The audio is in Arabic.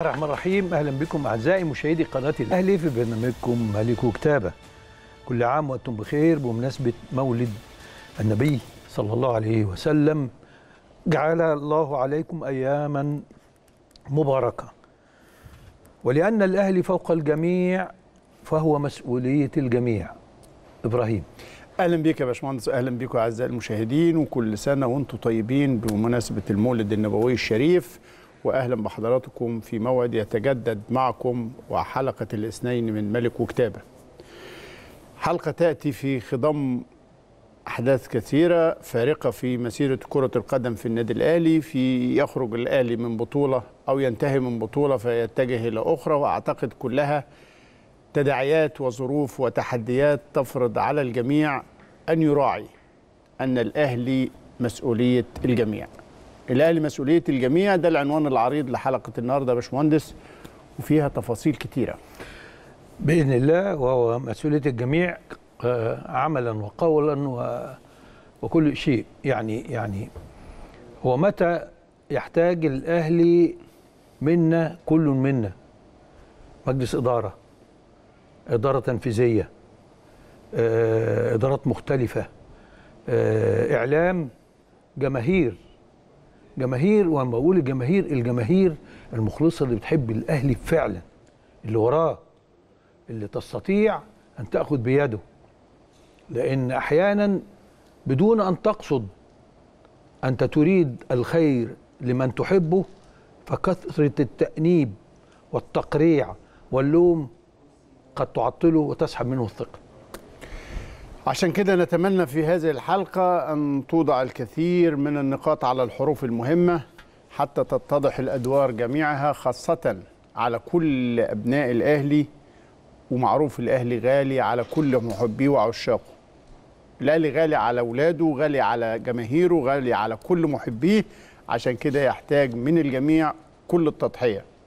بسم الله الرحمن الرحيم اهلا بكم اعزائي مشاهدي قناه الاهلي في برنامجكم ملك وكتابه كل عام وانتم بخير بمناسبه مولد النبي صلى الله عليه وسلم جعل الله عليكم اياما مباركه ولان الاهلي فوق الجميع فهو مسؤوليه الجميع ابراهيم اهلا بك يا باشمهندس اهلا بكم اعزائي المشاهدين وكل سنه وانتم طيبين بمناسبه المولد النبوي الشريف واهلا بحضراتكم في موعد يتجدد معكم وحلقه الاثنين من ملك وكتابه. حلقه تاتي في خضم احداث كثيره فارقه في مسيره كره القدم في النادي الاهلي في يخرج الاهلي من بطوله او ينتهي من بطوله فيتجه الى اخرى واعتقد كلها تداعيات وظروف وتحديات تفرض على الجميع ان يراعي ان الاهلي مسؤوليه الجميع. الاهلي مسؤوليه الجميع ده العنوان العريض لحلقه النهارده يا باشمهندس وفيها تفاصيل كتيره باذن الله وهو مسؤوليه الجميع آه، عملا وقولا و وكل شيء يعني يعني هو متى يحتاج الاهلي منا كل منا مجلس اداره اداره تنفيذيه آه، ادارات مختلفه آه، اعلام جماهير جماهير وانا بقول الجماهير الجماهير المخلصه اللي بتحب الاهلي فعلا اللي وراه اللي تستطيع ان تاخذ بيده لان احيانا بدون ان تقصد انت تريد الخير لمن تحبه فكثره التانيب والتقريع واللوم قد تعطله وتسحب منه الثقه عشان كده نتمنى في هذه الحلقة أن توضع الكثير من النقاط على الحروف المهمة حتى تتضح الأدوار جميعها خاصة على كل أبناء الأهلي ومعروف الأهلي غالي على كل محبيه وعشاقه الأهلي غالي على أولاده غالي على جماهيره غالي على كل محبيه عشان كده يحتاج من الجميع كل التضحية